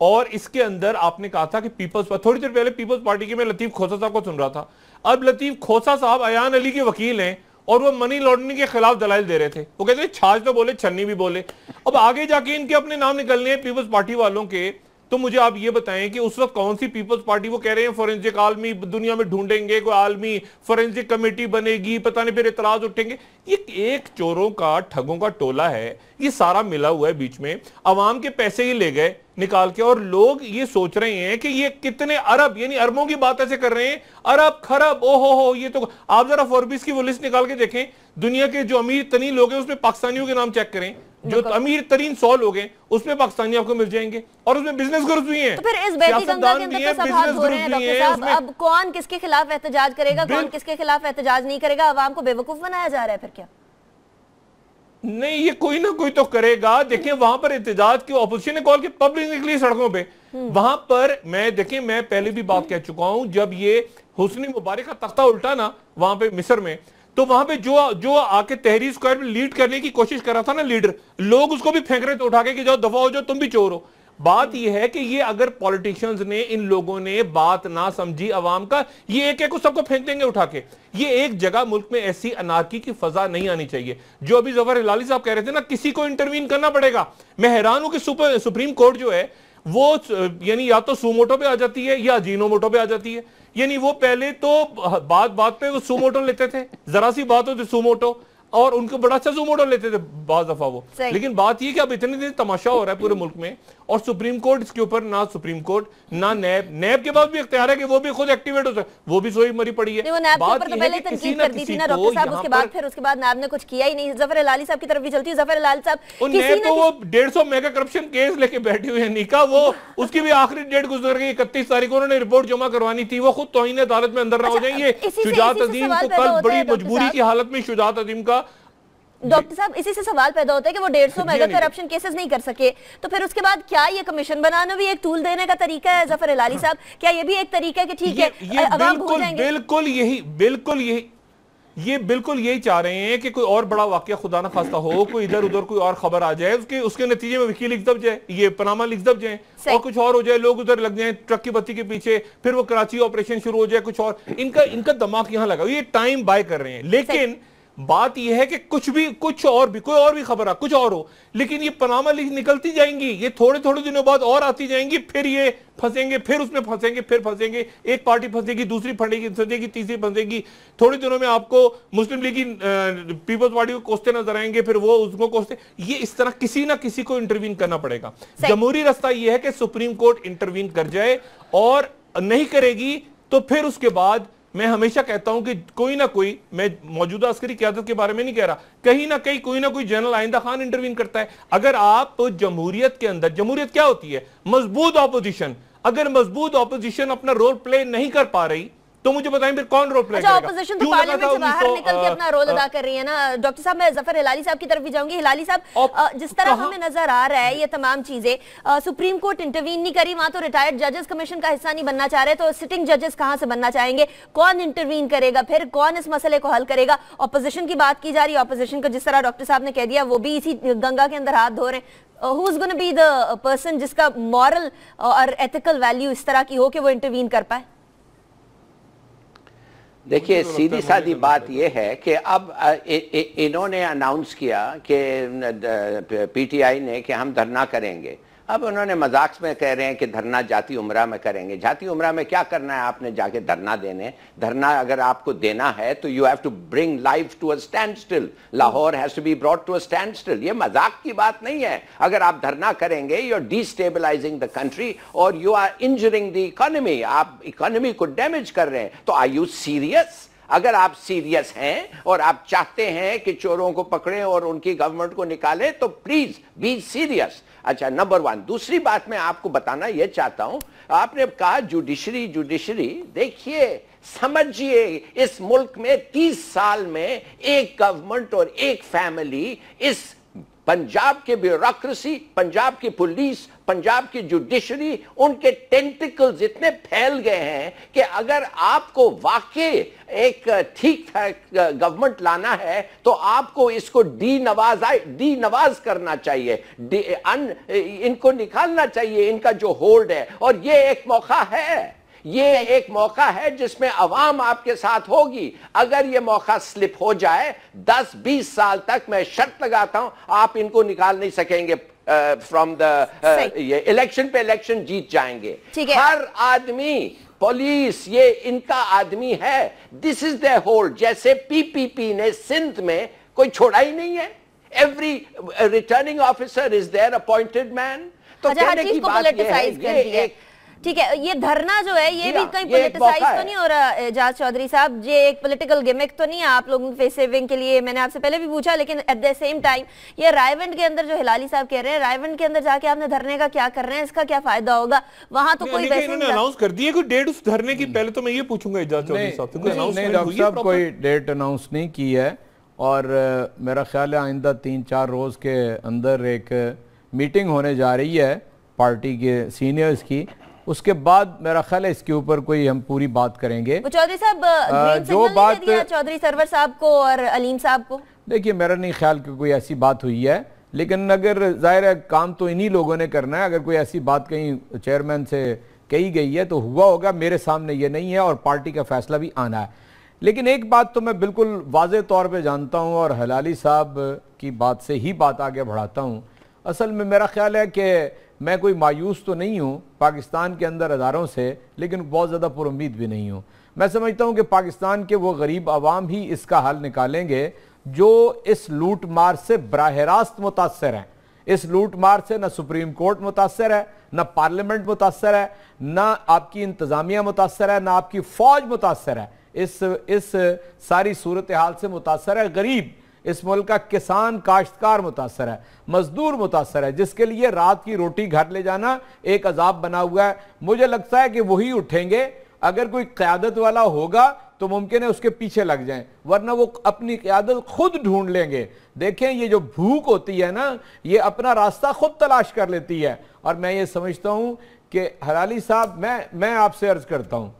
और इसके अंदर आपने कहा था कि पीपल्स पार्टी थोड़ी देर पहले पीपल्स पार्टी के मैं लतीफ खोसा साहब को सुन रहा था अब लतीफ खोसा साहब अयान अली के वकील हैं और वो मनी लॉन्ड्रिंग के खिलाफ दलाल दे रहे थे वो कहते थे छाछ तो बोले छन्नी भी बोले अब आगे जाके इनके अपने नाम निकलने पीपुल्स पीपल्स पार्टी वालों के तो मुझे आप ये बताएं कि उस वक्त कौन सी पीपल्स पार्टी वो कह रहे हैं फोरेंसिक आलमी दुनिया में ढूंढेंगे कोई आलमी फोरेंसिक कमेटी बनेगी पता नहीं फिर इतराज उठेंगे ये एक चोरों का ठगों का टोला है ये सारा मिला हुआ है बीच में अवाम के पैसे ही ले गए निकाल के और लोग ये सोच रहे हैं कि ये कितने अरब यानी अरबों की बात ऐसे कर रहे हैं अरब खरब ओ हो हो ये तो आप जरा फोरबिस की वो लिस्ट निकाल के देखें दुनिया के जो अमीर तनी लोग हैं उसमें पाकिस्तानियों के नाम चेक करें जो अमीर तरीन सौ लोग हैं उसमें पाकिस्तानी आपको मिल जाएंगे और उसमें बिजनेस ग्रुप भी हैं तो फिर इस बैठी गंगा के अंदर फसाद तो हो रहे हैं अब कौन किसके खिलाफ एहतजाज करेगा कौन किसके खिलाफ एहतजाज नहीं करेगा आवाम को बेवकूफ बनाया जा रहा है फिर क्या नहीं ये कोई ना कोई तो करेगा देखिए वहां पर एहतजाज की ऑपोजिशन ने कॉल की पब्लिक निकली सड़कों पे हम्म। वहां पर मैं देखिए मैं पहले भी बात कह चुका हूं जब ये हुसनी मुबारक का तख्ता उल्टा ना वहां पे मिस्र में तो वहां पे जो जो आके तहरीर स्क्वायर में लीड करने की कोशिश कर रहा था ना लीडर लोग उसको भी फेंक रहे थे उठा के कि जाओ दफा हो जाओ तुम भी चोर हो बात यह है कि ये अगर पॉलिटिशियंस ने इन लोगों ने बात ना समझी अवाम का ये एक एक को सबको फेंक देंगे उठा के ये एक जगह मुल्क में ऐसी अनारकी की फजा नहीं आनी चाहिए जो अभी जफर लाली साहब कह रहे थे ना किसी को इंटरवीन करना पड़ेगा मैं हैरान हूं कि सुप्रीम कोर्ट जो है वो यानी या तो सुमोटो पे आ जाती है या जीनो मोटो पे आ जाती है यानी वो पहले तो बात बात पे वो सुमोटो लेते थे जरा सी बात होती सुमोटो और उनको बड़ा अच्छा सुमोटो लेते थे बाद दफा वो लेकिन बात ये कि अब इतने दिन तमाशा हो रहा है पूरे मुल्क में और सुप्रीम कोर्ट इसके ऊपर ना सुप्रीम कोर्ट ना नैब नैब के पास भी इख्तियार है कि वो भी खुद एक्टिवेट हो सके वो भी सोई मरी पड़ी है वो तो पहले तनकीद कर दी थी ना डॉक्टर साहब उसके बाद फिर उसके बाद नैब ने कुछ किया ही नहीं जफर लाली साहब की तरफ भी चलती है जफर लाल साहब नैब तो वो डेढ़ सौ मेगा करप्शन केस लेके बैठी हुई है निका वो *laughs* उसकी भी आखिरी डेट गुजर गई इकतीस तारीख को उन्होंने रिपोर्ट जमा करवानी थी वो खुद तोहन अदालत में अंदर ना हो अच्छा, जाएंगे शुजात अजीम को तो कल बड़ी मजबूरी की हालत में शुजात अजीम का डॉक्टर साहब इसी से सवाल पैदा होता है कि वो डेढ़ सौ *laughs* मेगा करप्शन केसेस नहीं कर सके तो फिर उसके बाद क्या ये कमीशन बनाना भी एक टूल देने का तरीका है जफर अलाली साहब क्या ये भी एक तरीका है कि ठीक है बिल्कुल बिल्कुल यही बिल्कुल यही ये बिल्कुल यही चाह रहे हैं कि कोई और बड़ा वाक्य खुदा ना खास्ता हो कोई इधर उधर कोई और खबर आ जाए उसके उसके नतीजे में विकी लिख दब जाए ये पनामा लिख दब जाए और कुछ और हो जाए लोग उधर लग जाए ट्रक की बत्ती के पीछे फिर वो कराची ऑपरेशन शुरू हो जाए कुछ और इनका इनका दिमाग यहां लगा ये टाइम बाय कर रहे हैं लेकिन बात यह है कि कुछ भी कुछ और भी कोई और भी खबर आ कुछ और हो लेकिन ये पनामा लिख निकलती जाएंगी ये थोड़े थोड़े दिनों बाद और आती जाएंगी फिर ये फंसेंगे फिर उसमें फंसेंगे फिर फंसेंगे एक पार्टी फंसेगी दूसरी फंसेगी फंसेगी तीसरी फंसेगी थोड़े दिनों में आपको मुस्लिम लीग की पीपल्स पार्टी को कोसते नजर आएंगे फिर वो उसको कोसते ये इस तरह किसी ना किसी को इंटरवीन करना पड़ेगा जमहूरी रास्ता यह है कि सुप्रीम कोर्ट इंटरवीन कर जाए और नहीं करेगी तो फिर उसके बाद मैं हमेशा कहता हूं कि कोई ना कोई मैं मौजूदा अस्करी क्यादत के बारे में नहीं कह रहा कहीं ना कहीं कोई ना कोई जनरल आइंदा खान इंटरवीन करता है अगर आप तो जमहूरियत के अंदर जमहूरियत क्या होती है मजबूत ऑपोजिशन अगर मजबूत ऑपोजिशन अपना रोल प्ले नहीं कर पा रही तो मुझे बताएं फिर कौन रोल प्ले अच्छा ऑपोजिशन तो पार्लियामेंट से बाहर निकल के अपना रोल अदा कर रही है ना डॉक्टर साहब मैं जफर हिलाली साहब की तरफ भी जाऊंगी हिलाली साहब जिस तरह हमें नजर आ रहा है ये तमाम चीजें सुप्रीम कोर्ट इंटरवीन नहीं करी वहां तो रिटायर्ड जजेस कमीशन का हिस्सा नहीं बनना चाह रहे तो सिटिंग जजेस कहां से बनना चाहेंगे कौन इंटरवीन करेगा फिर कौन इस मसले को हल करेगा ऑपोजिशन की बात की जा रही है ऑपोजिशन को जिस तरह डॉक्टर साहब ने कह दिया वो भी इसी गंगा के अंदर हाथ धो रहे हैं who is gonna be the person जिसका मॉरल और एथिकल वैल्यू इस तरह की हो कि वो इंटरवीन कर पाए देखिए तो सीधी सादी तो बात यह है कि अब इन्होंने अनाउंस किया कि पीटीआई ने कि हम धरना करेंगे अब उन्होंने मजाक में कह रहे हैं कि धरना जाति उमरा में करेंगे जाति उमरा में क्या करना है आपने जाके धरना देने धरना अगर आपको देना है तो you have to bring life to a standstill Lahore has to be brought to a standstill ये मजाक की बात नहीं है अगर आप धरना करेंगे you are destabilising the country और you are injuring the economy आप इकोनॉमी को डैमेज कर रहे हैं तो आर यू सीरियस अगर आप सीरियस हैं और आप चाहते हैं कि चोरों को पकड़ें और उनकी गवर्नमेंट को निकालें तो प्लीज बी सीरियस अच्छा नंबर वन दूसरी बात मैं आपको बताना यह चाहता हूं आपने कहा जुडिशरी जुडिशरी देखिए समझिए इस मुल्क में तीस साल में एक गवर्नमेंट और एक फैमिली इस पंजाब के ब्यूरोक्रेसी पंजाब की पुलिस पंजाब की जुडिशरी उनके टेंटिकल्स इतने फैल गए हैं कि अगर आपको वाकई एक ठीक ठाक गवर्नमेंट लाना है तो आपको इसको डी नवाज डी नवाज करना चाहिए अन, इनको निकालना चाहिए इनका जो होल्ड है और ये एक मौका है ये एक मौका है जिसमें अवाम आपके साथ होगी अगर ये मौका स्लिप हो जाए 10-20 साल तक मैं शर्त लगाता हूं आप इनको निकाल नहीं सकेंगे फ्रॉम द ये इलेक्शन पे इलेक्शन जीत जाएंगे हर आदमी पुलिस ये इनका आदमी है दिस इज द होल जैसे पीपीपी ने सिंध में कोई छोड़ा ही नहीं है every returning officer is their appointed man तो अच्छा, कहने की बात ये है ये एक ठीक है ये धरना जो है ये भी हाँ, कहीं पोलिटिसाइज तो नहीं हो रहा एजाज चौधरी साहब ये एक पोलिटिकल गिमिक तो नहीं है आप लोगों के फेस सेविंग के लिए मैंने आपसे पहले भी पूछा लेकिन एट द सेम टाइम ये रायवंड के अंदर जो हिलाली साहब कह रहे हैं रायवंड के अंदर जाके आपने धरने का क्या कर रहे हैं इसका क्या फायदा होगा वहां तो कोई अनाउंस कर दिया कोई डेट उस धरने की पहले तो मैं ये पूछूंगा एजाज चौधरी साहब से डॉक्टर साहब कोई डेट अनाउंस नहीं की है और मेरा ख्याल है आइंदा तीन चार रोज़ के अंदर एक मीटिंग होने जा रही है पार्टी के सीनियर्स की उसके बाद मेरा ख्याल है इसके ऊपर कोई हम पूरी बात करेंगे चौधरी साहब जो बात चौधरी सरवर साहब को और अलीम साहब को देखिए मेरा नहीं ख्याल कि कोई ऐसी बात हुई है लेकिन अगर जाहिर है काम तो इन्हीं लोगों ने करना है अगर कोई ऐसी बात कहीं चेयरमैन से कही गई है तो हुआ होगा मेरे सामने ये नहीं है और पार्टी का फैसला भी आना है लेकिन एक बात तो मैं बिल्कुल वाज तौर पर जानता हूँ और हलाली साहब की बात से ही बात आगे बढ़ाता हूँ असल में मेरा ख्याल है कि मैं कोई मायूस तो नहीं हूँ पाकिस्तान के अंदर अदारों से लेकिन बहुत ज़्यादा पुरुद भी नहीं हूँ मैं समझता हूँ कि पाकिस्तान के वो गरीब आवाम ही इसका हल निकालेंगे जो इस लूट मार से बरह रास्त मुतासर हैं इस लूट मार से ना सुप्रीम कोर्ट मुतासर है ना पार्लियामेंट मुतासर है ना आपकी इंतज़ामिया मुतासर है ना आपकी फ़ौज मुतासर है इस इस सारी सूरत हाल से मुतासर है गरीब इस मुल्क का किसान काश्तकार मुतासर है मजदूर मुतासर है जिसके लिए रात की रोटी घर ले जाना एक अजाब बना हुआ है मुझे लगता है कि वही उठेंगे अगर कोई क्यादत वाला होगा तो मुमकिन है उसके पीछे लग जाएं वरना वो अपनी क्यादत खुद ढूंढ लेंगे देखें ये जो भूख होती है ना ये अपना रास्ता खुद तलाश कर लेती है और मैं ये समझता हूँ कि हराली साहब मैं मैं आपसे अर्ज करता हूँ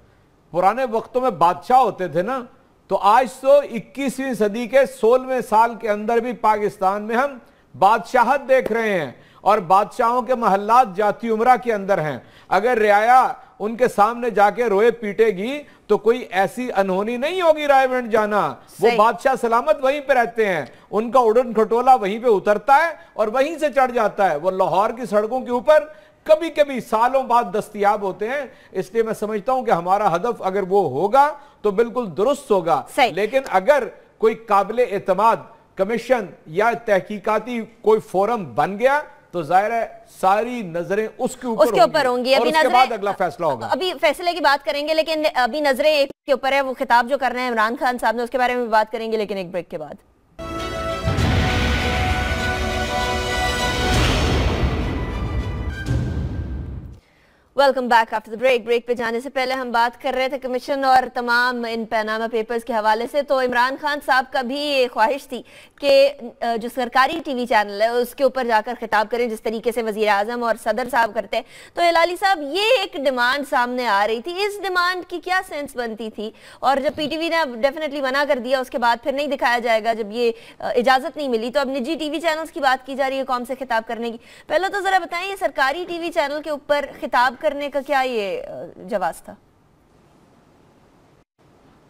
पुराने वक्तों में बादशाह होते थे ना तो आज तो 21वीं सदी के 16वें साल के अंदर भी पाकिस्तान में हम बादशाहत देख रहे हैं और बादशाहों के महल्लात जाति उम्र के अंदर हैं अगर रियाया उनके सामने जाके रोए पीटेगी तो कोई ऐसी अनहोनी नहीं होगी रायवंड जाना वो बादशाह सलामत वहीं पे रहते हैं उनका उड़न खटोला वहीं पे उतरता है और वहीं से चढ़ जाता है वो लाहौर की सड़कों के ऊपर कभी कभी सालों बाद दस्तियाब होते हैं इसलिए मैं समझता हूं कि हमारा हदफ अगर वो होगा तो बिल्कुल दुरुस्त होगा लेकिन अगर कोई काबिल एतम कमीशन या तहकीकती कोई फोरम बन गया तो जाहिर है सारी नजरें उसके ऊपर उसके ऊपर होंगी अभी उसके बाद अगला फैसला होगा अभी फैसले की बात करेंगे लेकिन अभी नजरें एक के ऊपर है वो खिताब जो कर रहे हैं इमरान खान साहब ने उसके बारे में भी बात करेंगे लेकिन एक ब्रेक के बाद welcome back after the break break पे जाने से पहले हम बात कर रहे थे कमीशन और तमाम इन पैनामा पेपर्स के हवाले से तो इमरान खान साहब का भी ये ख्वाहिश थी कि जो सरकारी टीवी चैनल है उसके ऊपर जाकर खिताब करें जिस तरीके से वजीर आजम और सदर साहब करते हैं तो एलाली साहब ये एक डिमांड सामने आ रही थी इस डिमांड की क्या सेंस बनती थी और जब पी टी वी ने डेफिनेटली मना कर दिया उसके बाद फिर नहीं दिखाया जाएगा जब ये इजाज़त नहीं मिली तो अब निजी टी वी चैनल्स की बात की जा रही है कौम से खिताब करने की पहले तो ज़रा बताएं ये सरकारी टी वी चैनल के ऊपर खिताब करने का क्या ये जवाब था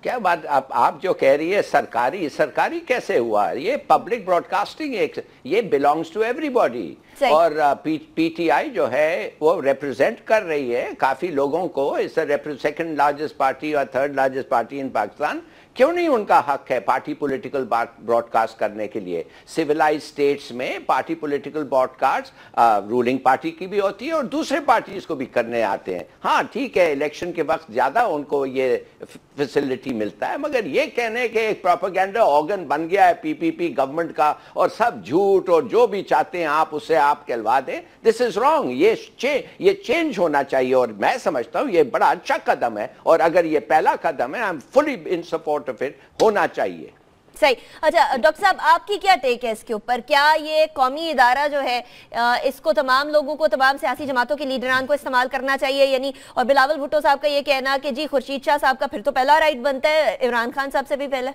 क्या बात आप आप जो कह रही है सरकारी सरकारी कैसे हुआ ये पब्लिक ब्रॉडकास्टिंग एक ये बिलोंग्स टू एवरीबॉडी और पीटीआई जो है वो रिप्रेजेंट कर रही है काफी लोगों को इस सेकंड लार्जेस्ट पार्टी और third largest party in Pakistan क्यों नहीं उनका हक है पार्टी पॉलिटिकल ब्रॉडकास्ट करने के लिए सिविलाइज स्टेट्स में party political broadcast ruling party की भी होती है और दूसरे पार्टीज को भी करने आते हैं हाँ ठीक है इलेक्शन के वक्त ज्यादा उनको ये फैसिलिटी मिलता है मगर ये कहने के एक प्रोपोगेंडा ऑर्गन बन गया है पीपीपी गवर्नमेंट का और सब झूठ और जो भी चाहते हैं आप उसे आप कहलवा दें दिस इज रॉन्ग ये चे, ये चेंज होना चाहिए और मैं समझता हूं ये बड़ा अच्छा कदम है और अगर ये पहला कदम है I am fully in support out of it होना चाहिए सही अच्छा डॉक्टर साहब आपकी क्या टेक है इसके ऊपर क्या ये कौमी इदारा जो है इसको तमाम लोगों को तमाम सियासी जमातों के लीडरान को इस्तेमाल करना चाहिए यानी और बिलावल भुट्टो साहब का ये कहना कि जी खुर्शीद शाह साहब का फिर तो पहला राइट बनता है इमरान खान साहब से भी पहले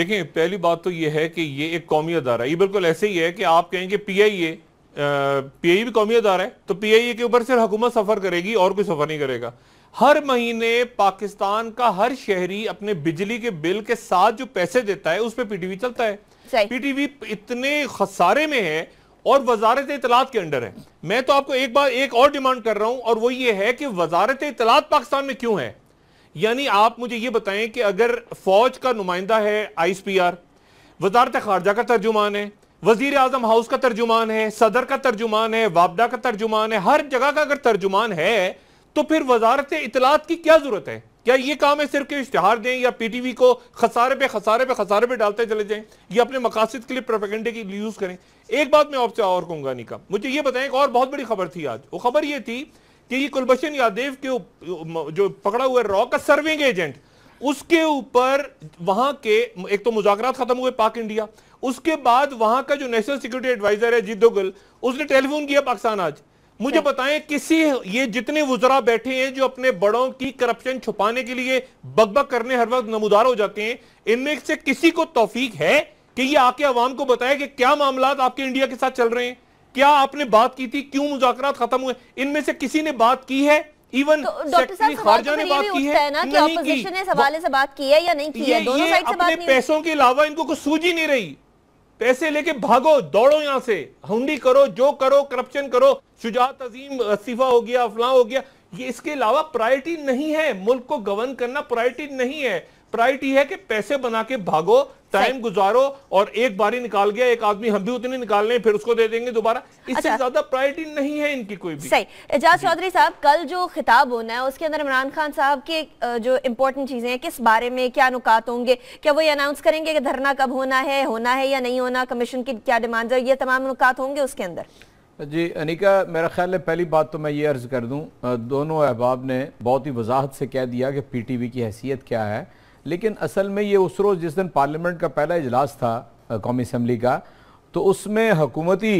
देखें पहली बात तो ये है कि ये एक कौमी अदारा ये बिल्कुल ऐसे ही है कि आप कहेंगे P I A P I भी कौमी अदारा है तो पी आई ए के ऊपर सिर्फ हुकूमत सफर करेगी और कोई सफर नहीं करेगा हर महीने पाकिस्तान का हर शहरी अपने बिजली के बिल के साथ जो पैसे देता है उस पर पीटीवी चलता है पीटीवी इतने खसारे में है और वजारत इतलात के अंडर है मैं तो आपको एक बार एक और डिमांड कर रहा हूं और वो ये है कि वजारत इतलात पाकिस्तान में क्यों है यानी आप मुझे ये बताएं कि अगर फौज का नुमाइंदा है आईएसपीआर वजारत खारजा का तर्जुमान है वजीर आजम हाउस का तर्जुमान है सदर का तर्जुमान है वापडा का तर्जुमान है हर जगह का अगर तर्जुमान है तो फिर वजारत इतलात की क्या जरूरत है क्या ये काम है सिर्फ इश्तिहार इश्तहार दें या पीटीवी को खसारे पे खसारे पे खसारे पे डालते चले जाएं या अपने मकासद के लिए प्रोपेगेंडे लिए यूज़ करें एक बात मैं आपसे और कहूंगा निका मुझे ये बताएं एक और बहुत बड़ी खबर थी आज वो खबर ये थी कि ये कुलभशन यादव के जो पकड़ा हुआ रॉ का सर्विंग एजेंट उसके ऊपर वहां के एक तो मुजाकर खत्म हुए पाक इंडिया उसके बाद वहां का जो नेशनल सिक्योरिटी एडवाइजर है जिदोगल उसने टेलीफोन किया पाकिस्तान आज मुझे बताएं किसी ये जितने वजरा बैठे हैं जो अपने बड़ों की करप्शन छुपाने के लिए बकबक करने हर वक्त नमोदार हो जाते हैं इनमें से किसी को तोफीक है कि ये आके अवाम को बताए कि क्या मामला आपके इंडिया के साथ चल रहे हैं क्या आपने बात की थी क्यों मुजाकर खत्म हुए इनमें से किसी ने बात की है इवन तो डॉक्टर खारजा तो ने बात की है ना कि ने सवाल से बात की है या नहीं की है दोनों साइड से बात नहीं पैसों के अलावा इनको कुछ सूझ ही नहीं रही पैसे लेके भागो दौड़ो यहां से हुंडी करो जो करो करप्शन करो शुजात अजीम इस्तीफा हो गया अफला हो गया ये इसके अलावा प्रायोरिटी नहीं है मुल्क को गवर्न करना प्रायोरिटी नहीं है प्रायरिटी है कि पैसे बना के भागो टाइम गुजारो और एक बारी निकाल गया एक आदमी हम भी उतने निकाल लें फिर उसको दे देंगे दोबारा इससे अच्छा। ज्यादा प्रायोरिटी नहीं है इनकी कोई भी सही एजाज चौधरी साहब कल जो खिताब होना है उसके अंदर इमरान खान साहब के जो इम्पोर्टेंट चीजें हैं किस बारे में क्या नुकात होंगे क्या वो ये अनाउंस करेंगे कि धरना कब होना है होना है या नहीं होना कमीशन की क्या डिमांड है ये तमाम नुकात होंगे उसके अंदर जी अनिका मेरा ख्याल है पहली बात तो मैं ये अर्ज़ कर दूँ दोनों अहबाब ने बहुत ही वजाहत से कह दिया कि पीटीवी की हैसियत क्या है लेकिन असल में ये उस रोज़ जिस दिन पार्लियामेंट का पहला इजलास था कौमी असम्बली का तो उसमें हकूमती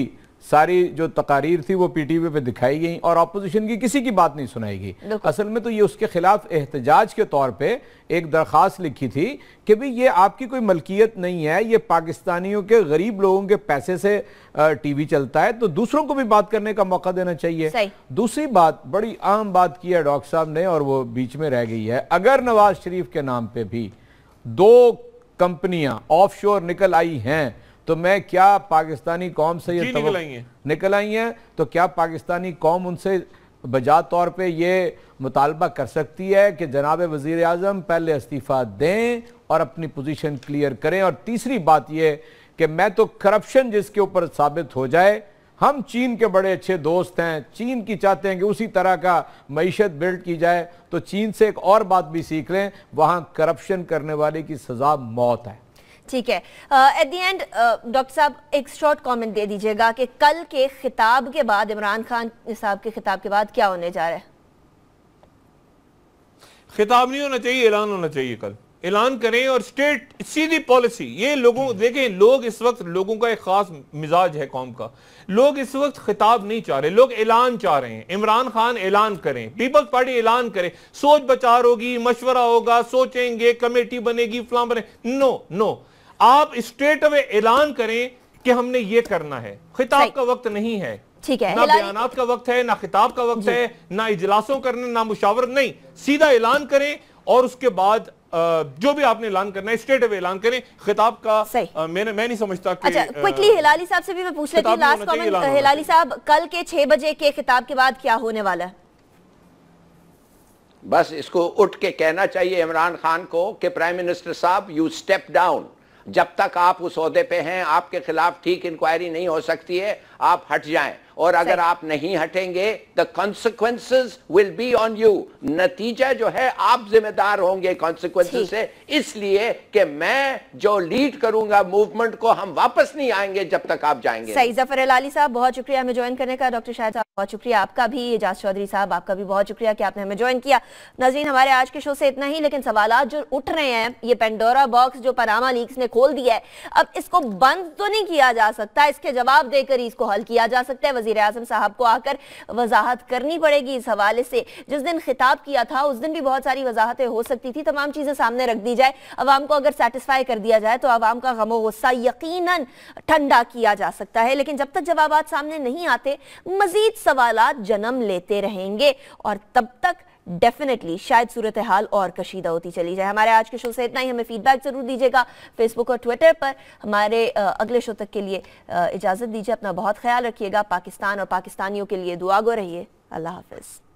सारी जो तकारीर थी वो पीटीवी पे दिखाई गई और अपोजिशन की किसी की बात नहीं सुनाई गई असल में तो ये उसके खिलाफ एहतजाज के तौर पे एक दरख्वास्त लिखी थी कि भाई ये आपकी कोई मलकियत नहीं है ये पाकिस्तानियों के गरीब लोगों के पैसे से टीवी चलता है तो दूसरों को भी बात करने का मौका देना चाहिए दूसरी बात बड़ी अहम बात की है डॉक्टर साहब ने और वो बीच में रह गई है अगर नवाज शरीफ के नाम पर भी दो कंपनियां शोर निकल आई हैं तो मैं क्या पाकिस्तानी कौम से ये निकल आई है निकल आई है तो क्या पाकिस्तानी कौम उनसे बजा तौर पे ये मुतालबा कर सकती है कि जनाब वजीर आजम पहले इस्तीफ़ा दें और अपनी पोजीशन क्लियर करें और तीसरी बात यह कि मैं तो करप्शन जिसके ऊपर साबित हो जाए हम चीन के बड़े अच्छे दोस्त हैं चीन की चाहते हैं कि उसी तरह का मीशत बिल्ड की जाए तो चीन से एक और बात भी सीख लें वहाँ करप्शन करने वाले की सज़ा मौत है ठीक है एट द एंड डॉक्टर साहब एक शॉर्ट कमेंट दे दीजिएगा कि कल के खिताब के बाद इमरान खान साहब के खिताब के बाद क्या होने जा रहा है खिताब नहीं होना चाहिए ऐलान होना चाहिए कल ऐलान करें और स्टेट सीधी पॉलिसी ये लोगों देखें लोग इस वक्त लोगों का एक खास मिजाज है कौम का लोग इस वक्त खिताब नहीं चाह रहे लोग ऐलान चाह रहे हैं इमरान खान ऐलान करें पीपल्स पार्टी ऐलान करें सोच बचार होगी मशवरा होगा सोचेंगे कमेटी बनेगी फ्लाम बने नो नो आप स्ट्रेट अवे ऐलान करें कि हमने ये करना है खिताब का वक्त नहीं है ठीक है ना बयान का वक्त है ना खिताब का वक्त है ना इजलासों करने ना मुशावर नहीं सीधा ऐलान करें और उसके बाद जो भी आपने ऐलान करना है स्टेट अवे ऐलान करें खिताब का सही मैंने मैं नहीं समझता कि अच्छा क्विकली हिलाली साहब से भी मैं पूछ लेती लास्ट कमेंट हिलाली साहब कल के छह बजे के खिताब के बाद क्या होने वाला है बस इसको उठ के कहना चाहिए इमरान खान को कि प्राइम मिनिस्टर साहब यू स्टेप डाउन जब तक आप उस उसदे पे हैं आपके खिलाफ ठीक इंक्वायरी नहीं हो सकती है आप हट जाएं और अगर आप नहीं हटेंगे the consequence will be on you नतीजा जो है आप जिम्मेदार होंगे कॉन्सिक्वेंस से इसलिए कि मैं जो लीड करूंगा मूवमेंट को हम वापस नहीं आएंगे जब तक आप जाएंगे सही जफर अलाली साहब बहुत शुक्रिया हमें ज्वाइन करने का डॉक्टर शाहिद साहब बहुत शुक्रिया आपका भी एजाज चौधरी साहब आपका भी बहुत शुक्रिया कि आपने हमें ज्वाइन किया नजीन हमारे आज के शो से इतना ही लेकिन सवाल जो उठ रहे हैं ये पेंडोरा बॉक्स जो पनामा लीग्स ने खोल दिया है अब इसको बंद तो नहीं किया जा सकता इसके जवाब देकर इसको हल किया जा सकता है वजीर अजम साहब को आकर वजाहत करनी पड़ेगी इस हवाले से जिस दिन खिताब किया था उस दिन भी बहुत सारी वजाहतें हो सकती थी तमाम चीज़ें सामने रख दी जाए आवाम को अगर सेटिस्फाई कर दिया जाए तो आवाम का गमो गुस्सा यकीन ठंडा किया जा सकता है लेकिन जब तक जवाब सामने नहीं आते मजीद सवाल जन्म लेते रहेंगे और तब तक डेफिनेटली शायद सूरत हाल और कशीदा होती चली जाए हमारे आज के शो से इतना ही हमें फीडबैक जरूर दीजिएगा फेसबुक और ट्विटर पर हमारे अगले शो तक के लिए इजाज़त दीजिए अपना बहुत ख्याल रखिएगा पाकिस्तान और पाकिस्तानियों के लिए दुआ गो रहिए अल्लाह हाफिज़